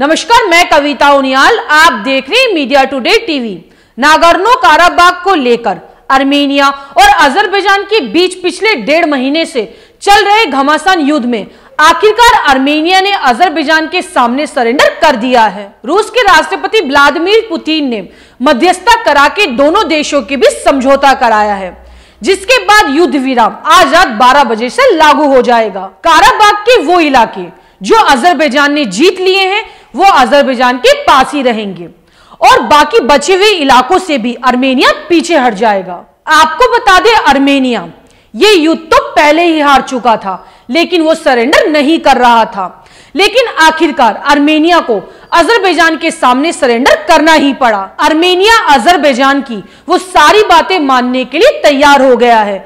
नमस्कार मैं कविता उनियाल आप देख रहे हैं Media Today TV Nagorno Karabakh को लेकर अर्मेनिया और अजरबैजान के बीच पिछले डेढ़ महीने से चल रहे घमासान युद्ध में आखिरकार अर्मेनिया ने अजरबैजान के सामने सरेंडर कर दिया है रूस के राष्ट्रपति व्लादिमीर पुतिन ने मध्यस्थता करा के दोनों देशों के बीच समझौता कराया है जिसके बाद युद्ध विराम आज रात बारह बजे से लागू हो जाएगा काराबाग के वो इलाके जो अजरबैजान ने जीत लिए हैं वो अजरबैजान के पास ही रहेंगे और बाकी बचे हुए इलाकों से भी अर्मेनिया पीछे हट जाएगा आपको बता दें अर्मेनिया ये युद्ध तो पहले ही हार चुका था लेकिन वो सरेंडर नहीं कर रहा था लेकिन आखिरकार अर्मेनिया को अजरबैजान के सामने सरेंडर करना ही पड़ा अर्मेनिया अजरबैजान की वो सारी बातें मानने के लिए तैयार हो गया है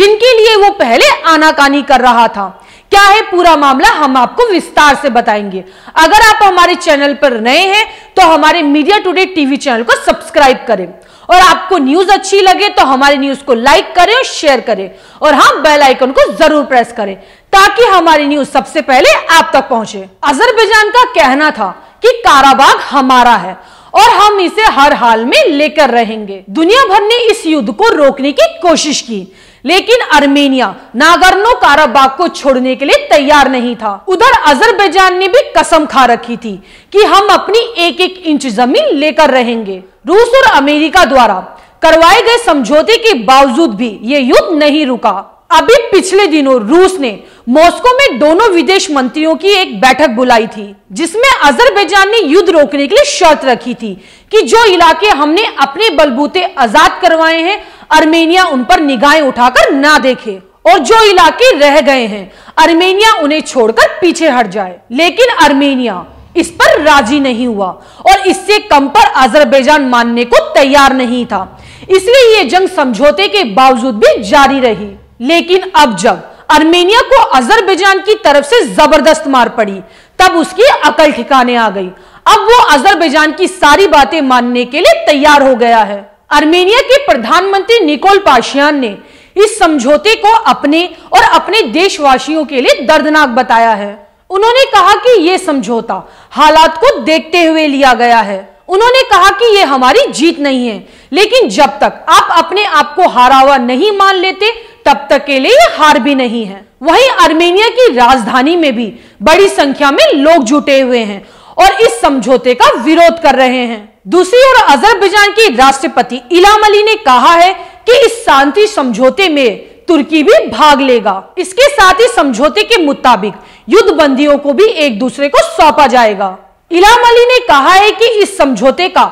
जिनके लिए वो पहले आनाकानी कर रहा था क्या है पूरा मामला हम आपको विस्तार से बताएंगे अगर आप हमारे चैनल पर नए हैं तो हमारे मीडिया टुडे टीवी चैनल को सब्सक्राइब करें और आपको न्यूज अच्छी लगे तो हमारे न्यूज को लाइक करें और शेयर करें और हम हाँ, बेल आइकन को जरूर प्रेस करें ताकि हमारी न्यूज सबसे पहले आप तक पहुंचे अजरबैजान का कहना था कि काराबाग हमारा है और हम इसे हर हाल में लेकर रहेंगे दुनिया भर ने इस युद्ध को रोकने की कोशिश की लेकिन अर्मेनिया नागरनो काराबाग को छोड़ने के लिए तैयार नहीं था उधर अजरबैजान ने भी कसम खा रखी थी कि हम अपनी एक एक इंच जमीन लेकर रहेंगे रूस और अमेरिका द्वारा करवाए गए समझौते के बावजूद भी ये युद्ध नहीं रुका अभी पिछले दिनों रूस ने मॉस्को में दोनों विदेश मंत्रियों की एक बैठक बुलाई थी जिसमें अजरबैजान ने युद्ध रोकने के लिए शर्त रखी थी कि जो इलाके हमने अपने बलबूते आजाद करवाए हैं अर्मेनिया उन पर निगाहें उठाकर ना देखे और जो इलाके रह गए हैं अर्मेनिया उन्हें छोड़कर पीछे हट जाए लेकिन अर्मेनिया इस पर राजी नहीं हुआ और इससे कम पर अजरबैजान मानने को तैयार नहीं था इसलिए यह जंग समझौते के बावजूद भी जारी रही लेकिन अब जब अर्मेनिया को अजरबैजान की तरफ से जबरदस्त मार पड़ी तब उसकी अकल ठिकाने आ गई अब वो अजरबैजान की सारी बातें मानने के लिए तैयार हो गया है आर्मेनिया के प्रधानमंत्री निकोल पाशियान ने इस समझौते को अपने और अपने देशवासियों के लिए दर्दनाक बताया है उन्होंने कहा कि यह समझौता हालात को देखते हुए लिया गया है उन्होंने कहा कि यह हमारी जीत नहीं है लेकिन जब तक आप अपने आप को हारा हुआ नहीं मान लेते तब तक के लिए हार भी नहीं है वहीं आर्मेनिया की राजधानी में भी बड़ी संख्या में लोग जुटे हुए हैं और इस समझौते का विरोध कर रहे हैं दूसरी ओर अजरबैजान की राष्ट्रपति इलाम अली ने कहा है कि इस शांति समझौते में तुर्की भी भाग लेगा इसके साथ ही समझौते के मुताबिक युद्ध बंदियों को भी एक दूसरे को सौंपा जाएगा इलाम अली ने कहा है कि इस समझौते का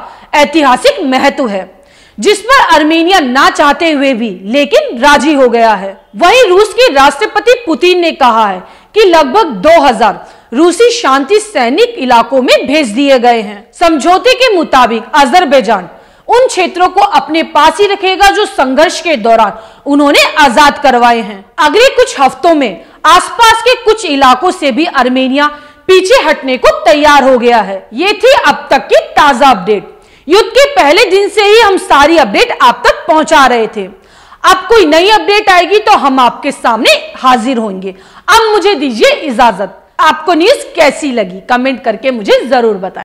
ऐतिहासिक महत्व है जिस पर अर्मेनिया ना चाहते हुए भी लेकिन राजी हो गया है वहीं रूस के राष्ट्रपति पुतिन ने कहा है कि लगभग 2000 रूसी शांति सैनिक इलाकों में भेज दिए गए हैं समझौते के मुताबिक अजरबैजान उन क्षेत्रों को अपने पास ही रखेगा जो संघर्ष के दौरान उन्होंने आजाद करवाए हैं अगले कुछ हफ्तों में आसपास के कुछ इलाकों से भी आर्मेनिया पीछे हटने को तैयार हो गया है ये थी अब तक की ताजा अपडेट युद्ध के पहले दिन से ही हम सारी अपडेट आप तक पहुंचा रहे थे अब कोई नई अपडेट आएगी तो हम आपके सामने हाजिर होंगे अब मुझे दीजिए इजाजत आपको न्यूज कैसी लगी कमेंट करके मुझे जरूर बताएं